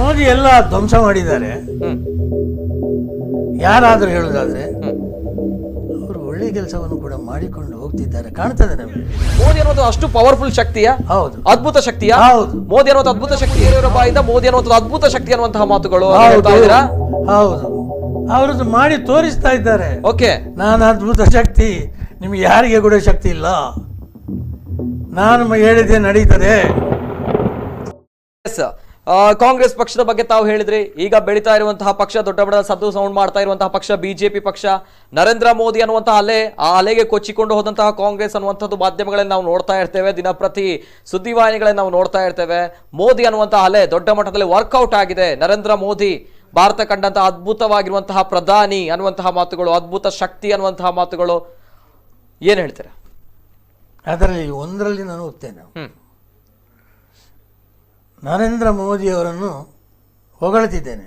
ಮೋದಿ ಎಲ್ಲ ಧ್ವಂಸ ಮಾಡಿದ್ದಾರೆ ಯಾರಾದರೂ ಹೇಳೋದಾದ್ರೆ ಅವರು ಒಳ್ಳೆ ಕೆಲಸವನ್ನು ಕೂಡ ಮಾಡಿಕೊಂಡು ಹೋಗ್ತಿದ್ದಾರೆ ಕಾಣ್ತದೆ ನಮಗೆ ಮೋದಿ ಅನ್ನೋದು ಅಷ್ಟು ಪವರ್ಫುಲ್ ಶಕ್ತಿಯ ಹೌದು ಅದ್ಭುತ ಶಕ್ತಿಯ ಹೌದು ಮೋದಿ ಅನ್ನೋದು ಅದ್ಭುತ ಶಕ್ತಿ ಬಾಯಿಂದ ಮೋದಿ ಅನ್ನೋದು ಅದ್ಭುತ ಶಕ್ತಿ ಅನ್ನುವಂತಹ ಮಾತುಗಳು ಹೌದು ಅವರದ್ದು ಮಾಡಿ ತೋರಿಸ್ತಾ ಇದ್ದಾರೆ ಓಕೆ ನಾನು ಅದ್ಭುತ ಶಕ್ತಿ ನಿಮ್ಗೆ ಯಾರಿಗೆ ಕೂಡ ಶಕ್ತಿ ಇಲ್ಲ ನಾನು ಹೇಳಿದೆ ನಡೀತದೆ ಎಸ್ ಕಾಂಗ್ರೆಸ್ ಪಕ್ಷದ ಬಗ್ಗೆ ತಾವು ಹೇಳಿದ್ರಿ ಈಗ ಬೆಳೀತಾ ಇರುವಂತಹ ಪಕ್ಷ ದೊಡ್ಡ ಮಟ್ಟದ ಸದ್ದು ಸೌಂಡ್ ಮಾಡ್ತಾ ಇರುವಂತಹ ಪಕ್ಷ ಬಿಜೆಪಿ ಪಕ್ಷ ನರೇಂದ್ರ ಮೋದಿ ಅನ್ನುವಂತಹ ಅಲೆ ಆ ಅಲೆಗೆ ಕೊಚ್ಚಿಕೊಂಡು ಹೋದಂತಹ ಕಾಂಗ್ರೆಸ್ ಅನ್ನುವಂಥದ್ದು ಮಾಧ್ಯಮಗಳಲ್ಲಿ ನಾವು ನೋಡ್ತಾ ಇರ್ತೇವೆ ದಿನಪ್ರತಿ ಸುದ್ದಿವಾಹಿನಿಗಳನ್ನು ನಾವು ನೋಡ್ತಾ ಇರ್ತೇವೆ ಮೋದಿ ಅನ್ನುವಂತಹ ಅಲೆ ದೊಡ್ಡ ಮಟ್ಟದಲ್ಲಿ ವರ್ಕೌಟ್ ಆಗಿದೆ ನರೇಂದ್ರ ಮೋದಿ ಭಾರತ ಕಂಡಂತಹ ಅದ್ಭುತವಾಗಿರುವಂತಹ ಪ್ರಧಾನಿ ಅನ್ನುವಂತಹ ಮಾತುಗಳು ಅದ್ಭುತ ಶಕ್ತಿ ಅನ್ನುವಂತಹ ಮಾತುಗಳು ಏನು ಹೇಳ್ತೀರಾ ಅದರಲ್ಲಿ ಒಂದರಲ್ಲಿ ನಾನು ಒಪ್ತೇನೆ ನರೇಂದ್ರ ಮೋದಿ ಮೋದಿಯವರನ್ನು ಹೊಗಳಿದ್ದೇನೆ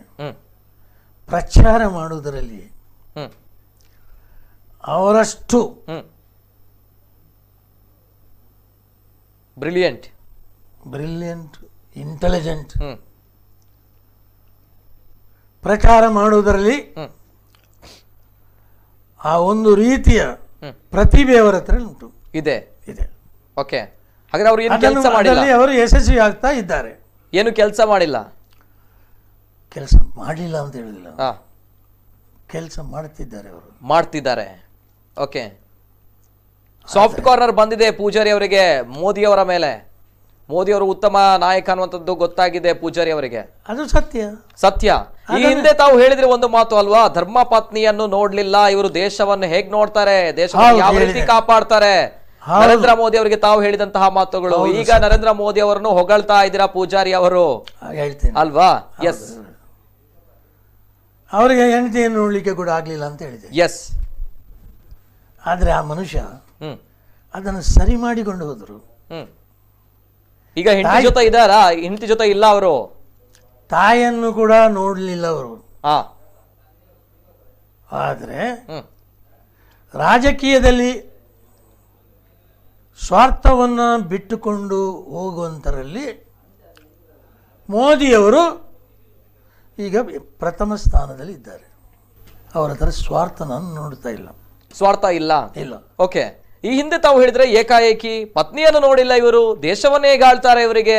ಪ್ರಚಾರ ಮಾಡುವುದರಲ್ಲಿ ಅವರಷ್ಟು ಬ್ರಿಲಿಯಂಟ್ ಬ್ರಿಲಿಯಂಟ್ ಇಂಟೆಲಿಜೆಂಟ್ ಪ್ರಚಾರ ಮಾಡುವುದರಲ್ಲಿ ಆ ಒಂದು ರೀತಿಯ ಪ್ರತಿಭೆ ಅವರ ಹತ್ರ ಉಂಟು ಇದೆ ಇದೆ ಓಕೆ ಅವರು ಯಶಸ್ವಿ ಆಗ್ತಾ ಇದ್ದಾರೆ ಏನು ಕೆಲಸ ಮಾಡಿಲ್ಲ ಕೆಲಸ ಮಾಡಲಿಲ್ಲ ಅಂತ ಹೇಳಿದಿಲ್ಲ ಕೆಲಸ ಮಾಡ್ತಿದ್ದಾರೆ ಅವರು ಮಾಡ್ತಿದ್ದಾರೆ ಓಕೆ ಸಾಫ್ಟ್ ಕಾರ್ನರ್ ಬಂದಿದೆ ಪೂಜಾರಿ ಅವರಿಗೆ ಮೋದಿಯವರ ಮೇಲೆ ಮೋದಿಯವರು ಉತ್ತಮ ನಾಯಕ ಅನ್ನುವಂಥದ್ದು ಗೊತ್ತಾಗಿದೆ ಪೂಜಾರಿ ಅವರಿಗೆ ಅದು ಸತ್ಯ ಸತ್ಯ ಈ ಹಿಂದೆ ತಾವು ಹೇಳಿದ್ರೆ ಒಂದು ಮಾತು ಅಲ್ವಾ ಧರ್ಮ ಪತ್ನಿಯನ್ನು ನೋಡ್ಲಿಲ್ಲ ಇವರು ದೇಶವನ್ನು ಹೇಗ್ ನೋಡ್ತಾರೆ ದೇಶ ಯಾವ ರೀತಿ ಕಾಪಾಡ್ತಾರೆ ನರೇಂದ್ರ ಮೋದಿ ಅವರಿಗೆ ತಾವು ಹೇಳಿದಂತಹ ಮಾತುಗಳು ಈಗ ನರೇಂದ್ರ ಮೋದಿ ಅವರನ್ನು ಹೊಗಳ್ತಾ ಇದ್ದೀರಾ ಪೂಜಾರಿ ಅವರು ಹೇಳ್ತೀನಿ ಅಲ್ವಾ ಎಸ್ ಅವರಿಗೆ ಹೆಂಡತಿಯನ್ನು ನೋಡ್ಲಿಕ್ಕೆ ಕೂಡ ಆಗಲಿಲ್ಲ ಅಂತ ಹೇಳಿದೆ ಎಸ್ ಆದ್ರೆ ಆ ಮನುಷ್ಯ ಅದನ್ನು ಸರಿ ಮಾಡಿಕೊಂಡು ಹೋದರು ಈಗ ಹೆಂಡತಿ ಜೊತೆ ಇದ್ದಾರಾ ಹೆಂಡತಿ ಜೊತೆ ಇಲ್ಲ ಅವರು ತಾಯಿಯನ್ನು ಕೂಡ ನೋಡಲಿಲ್ಲ ಅವರು ಆದರೆ ರಾಜಕೀಯದಲ್ಲಿ ಸ್ವಾರ್ಥವನ್ನು ಬಿಟ್ಟುಕೊಂಡು ಹೋಗುವಂಥರಲ್ಲಿ ಮೋದಿಯವರು ಈಗ ಪ್ರಥಮ ಸ್ಥಾನದಲ್ಲಿ ಇದ್ದಾರೆ ಅವರ ಹತ್ರ ಸ್ವಾರ್ಥ ನಾನು ನೋಡ್ತಾ ಇಲ್ಲ ಸ್ವಾರ್ಥ ಇಲ್ಲ ಇಲ್ಲ ಓಕೆ ಈ ಹಿಂದೆ ತಾವು ಹೇಳಿದ್ರೆ ಏಕಾಏಕಿ ಪತ್ನಿಯನ್ನು ನೋಡಿಲ್ಲ ಇವರು ದೇಶವನ್ನೇ ಗಾಳ್ತಾರೆ ಇವರಿಗೆ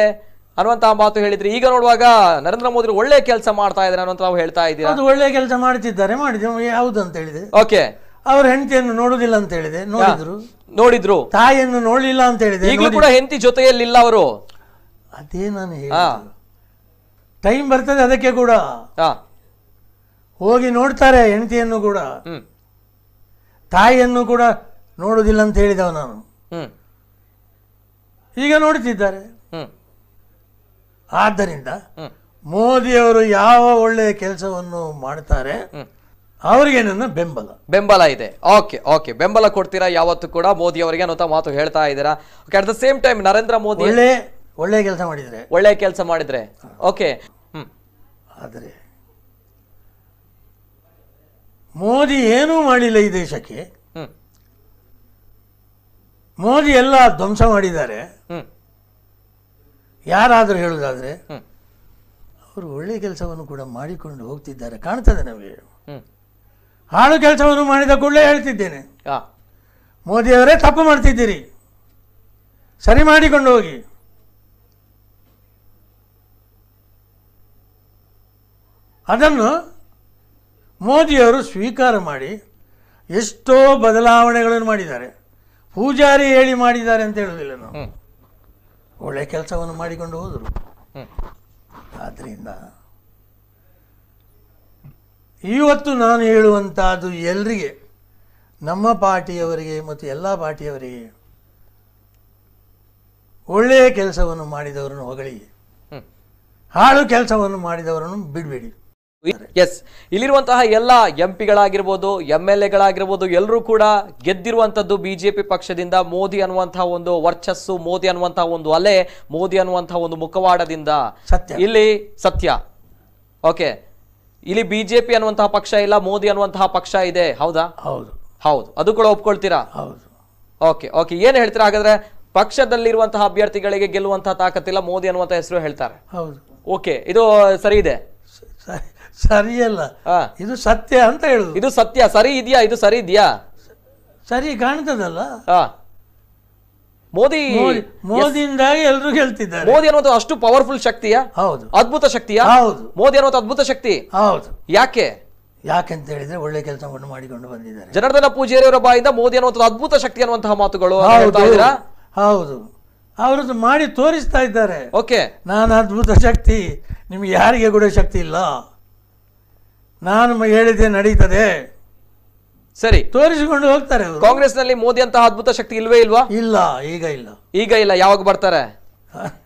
ಅನ್ನುವಂತಹ ಮಾತು ಹೇಳಿದ್ರೆ ಈಗ ನೋಡುವಾಗ ನರೇಂದ್ರ ಮೋದಿ ಒಳ್ಳೆ ಕೆಲಸ ಮಾಡ್ತಾ ಇದ್ದಾರೆ ಅನ್ನೋ ಹೇಳ್ತಾ ಇದ್ದೀರಾ ಅದು ಒಳ್ಳೆ ಕೆಲಸ ಮಾಡ್ತಿದ್ದಾರೆ ಮಾಡಿದ್ರೆ ಯಾವುದು ಅಂತ ಹೇಳಿದೆ ಓಕೆ ಅವ್ರ ಹೆಂಡತಿಯನ್ನು ನೋಡುದಿಲ್ಲ ಅಂತ ಹೇಳಿದೆ ನೋಡಿದ್ರು ನೋಡಿದ್ರು ತಾಯಿಯನ್ನು ನೋಡಲಿಲ್ಲ ಅಂತ ಹೇಳಿದೆ ಈಗಲೂ ಕೂಡ ಹೆಂಡತಿ ಜೊತೆಯಲ್ಲಿಲ್ಲ ಅವರು ಅದೇ ನಾನು ಟೈಮ್ ಬರ್ತದೆ ಅದಕ್ಕೆ ಕೂಡ ಹೋಗಿ ನೋಡ್ತಾರೆ ಹೆಂಡತಿಯನ್ನು ಕೂಡ ತಾಯಿಯನ್ನು ಕೂಡ ನೋಡುದಿಲ್ಲ ಅಂತ ಹೇಳಿದವ ನಾನು ಈಗ ನೋಡುತ್ತಿದ್ದಾರೆ ಆದ್ದರಿಂದ ಮೋದಿಯವರು ಯಾವ ಒಳ್ಳೆಯ ಕೆಲಸವನ್ನು ಮಾಡ್ತಾರೆ ಅವರಿಗೆ ಬೆಂಬಲ ಬೆಂಬಲ ಇದೆ ಓಕೆ ಓಕೆ ಬೆಂಬಲ ಕೊಡ್ತೀರಾ ಯಾವತ್ತು ಕೂಡ ಮೋದಿ ಅವರಿಗೆ ಅನ್ನೋ ಮಾತು ಹೇಳ್ತಾ ಇದ್ದೀರಾ okay at the same time Narendra Modi ಒಳ್ಳೆ ಒಳ್ಳೆ ಕೆಲಸ ಮಾಡಿದ್ರೆ ಒಳ್ಳೆ ಕೆಲಸ ಮಾಡಿದ್ರೆ ಓಕೆ ಆದರೆ ಮೋದಿ ಏನೂ ಮಾಡಿಲ್ಲ ಈ ದೇಶಕ್ಕೆ ಮೋದಿ ಎಲ್ಲ ಧ್ವಂಸ ಮಾಡಿದ್ದಾರೆ ಯಾರಾದರೂ ಹೇಳೋದಾದ್ರೆ ಅವರು ಒಳ್ಳೆ ಕೆಲಸವನ್ನು ಕೂಡ ಮಾಡಿಕೊಂಡು ಹೋಗ್ತಿದ್ದಾರೆ ಕಾಣ್ತದೆ ನಮಗೆ ಹಾಳು ಕೆಲಸವನ್ನು ಮಾಡಿದ ಕೂಡಲೇ ಹೇಳ್ತಿದ್ದೇನೆ ಮೋದಿಯವರೇ ತಪ್ಪು ಮಾಡ್ತಿದ್ದೀರಿ ಸರಿ ಮಾಡಿಕೊಂಡು ಹೋಗಿ ಅದನ್ನು ಮೋದಿಯವರು ಸ್ವೀಕಾರ ಮಾಡಿ ಎಷ್ಟೋ ಬದಲಾವಣೆಗಳನ್ನು ಮಾಡಿದ್ದಾರೆ ಪೂಜಾರಿ ಹೇಳಿ ಮಾಡಿದ್ದಾರೆ ಅಂತ ಹೇಳುವುದಿಲ್ಲ ನಾವು ಒಳ್ಳೆ ಕೆಲಸವನ್ನು ಮಾಡಿಕೊಂಡು ಹೋದರು ಆದ್ದರಿಂದ ಇವತ್ತು ನಾನು ಹೇಳುವಂಥದ್ದು ಎಲ್ಲರಿಗೆ ನಮ್ಮ ಪಾರ್ಟಿಯವರಿಗೆ ಮತ್ತು ಎಲ್ಲ ಪಾರ್ಟಿಯವರಿಗೆ ಒಳ್ಳೆಯ ಕೆಲಸವನ್ನು ಮಾಡಿದವರನ್ನು ಹೊಗಳಿ ಹಾಳು ಕೆಲಸವನ್ನು ಮಾಡಿದವರನ್ನು ಬಿಡಬೇಡಿ ಎಸ್ ಇಲ್ಲಿರುವಂತಹ ಎಲ್ಲ ಎಂ ಪಿಗಳಾಗಿರ್ಬೋದು ಎಮ್ ಎಲ್ ಎಗಳಾಗಿರ್ಬೋದು ಎಲ್ಲರೂ ಕೂಡ ಗೆದ್ದಿರುವಂಥದ್ದು ಬಿಜೆಪಿ ಪಕ್ಷದಿಂದ ಮೋದಿ ಅನ್ನುವಂತಹ ಒಂದು ವರ್ಚಸ್ಸು ಮೋದಿ ಅನ್ನುವಂತಹ ಒಂದು ಅಲೆ ಮೋದಿ ಅನ್ನುವಂತಹ ಒಂದು ಮುಖವಾಡದಿಂದ ಇಲ್ಲಿ ಸತ್ಯ ಓಕೆ ಇಲ್ಲಿ ಬಿಜೆಪಿ ಅನ್ನುವಂತಹ ಪಕ್ಷ ಇಲ್ಲ ಮೋದಿ ಅನ್ನುವಂತಹ ಪಕ್ಷ ಇದೆ ಹೌದಾ ಹೌದು ಹೌದು ಅದು ಕೂಡ ಒಪ್ಕೊಳ್ತೀರಾ ಹೌದು ಓಕೆ ಓಕೆ ಏನು ಹೇಳ್ತೀರಾ ಹಾಗಾದ್ರೆ ಪಕ್ಷದಲ್ಲಿರುವಂತಹ ಅಭ್ಯರ್ಥಿಗಳಿಗೆ ಗೆಲ್ಲುವಂತಹ ತಾಕತ್ತಿಲ್ಲ ಮೋದಿ ಅನ್ನುವಂಥ ಹೆಸರು ಹೇಳ್ತಾರೆ ಹೌದು ಓಕೆ ಇದು ಸರಿ ಇದೆ ಸರಿಯಲ್ಲ ಇದು ಸತ್ಯ ಅಂತ ಹೇಳುದು ಇದು ಸತ್ಯ ಸರಿ ಇದೆಯಾ ಇದು ಸರಿ ಇದೆಯಾ ಸರಿ ಕಾಣ್ತದಲ್ಲ ಮೋದಿ ಮೋದಿಯಿಂದಾಗಿ ಎಲ್ಲರೂ ಹೇಳ್ತಿದ್ದಾರೆ ಮೋದಿ ಅನ್ನೋದು ಅಷ್ಟು ಪವರ್ಫುಲ್ ಶಕ್ತಿಯ ಹೌದು ಅದ್ಭುತ ಶಕ್ತಿಯ ಹೌದು ಮೋದಿ ಅನ್ನೋದು ಅದ್ಭುತ ಶಕ್ತಿ ಹೌದು ಯಾಕೆ ಯಾಕೆಂತ ಹೇಳಿದ್ರೆ ಒಳ್ಳೆ ಕೆಲಸವನ್ನು ಮಾಡಿಕೊಂಡು ಬಂದಿದ್ದಾರೆ ಜನಾರ್ದನ ಪೂಜಾರಿ ಬಾಯಿಂದ ಮೋದಿ ಅನ್ನುವಂಥದ್ದು ಅದ್ಭುತ ಶಕ್ತಿ ಅನ್ನುವಂತಹ ಮಾತುಗಳು ಹೌದು ಅವರದ್ದು ಮಾಡಿ ತೋರಿಸ್ತಾ ಇದ್ದಾರೆ ಓಕೆ ನಾನು ಅದ್ಭುತ ಶಕ್ತಿ ನಿಮ್ಗೆ ಯಾರಿಗೆ ಕೂಡ ಶಕ್ತಿ ಇಲ್ಲ ನಾನು ಹೇಳಿದೆ ನಡೀತದೆ ಸರಿ ತೋರಿಸಿಕೊಂಡು ಹೋಗ್ತಾರೆ ಕಾಂಗ್ರೆಸ್ನಲ್ಲಿ ಕಾಂಗ್ರೆಸ್ ನಲ್ಲಿ ಮೋದಿ ಅಂತ ಅದ್ಭುತ ಶಕ್ತಿ ಇಲ್ವೇ ಇಲ್ವಾ ಇಲ್ಲ ಈಗ ಇಲ್ಲ ಈಗ ಇಲ್ಲ ಯಾವಾಗ ಬರ್ತಾರೆ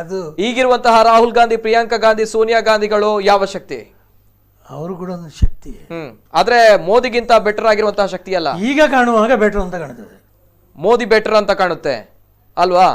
ಅದು ಈಗಿರುವಂತಹ ರಾಹುಲ್ ಗಾಂಧಿ ಪ್ರಿಯಾಂಕಾ ಗಾಂಧಿ ಸೋನಿಯಾ ಗಾಂಧಿಗಳು ಯಾವ ಶಕ್ತಿ ಅವರು ಕೂಡ ಒಂದು ಶಕ್ತಿ ಹ್ಮ್ ಆದ್ರೆ ಮೋದಿಗಿಂತ ಬೆಟರ್ ಆಗಿರುವಂತಹ ಶಕ್ತಿ ಅಲ್ಲ ಈಗ ಕಾಣುವಾಗ ಬೆಟರ್ ಅಂತ ಕಾಣುತ್ತೆ ಮೋದಿ ಬೆಟರ್ ಅಂತ ಕಾಣುತ್ತೆ ಅಲ್ವಾ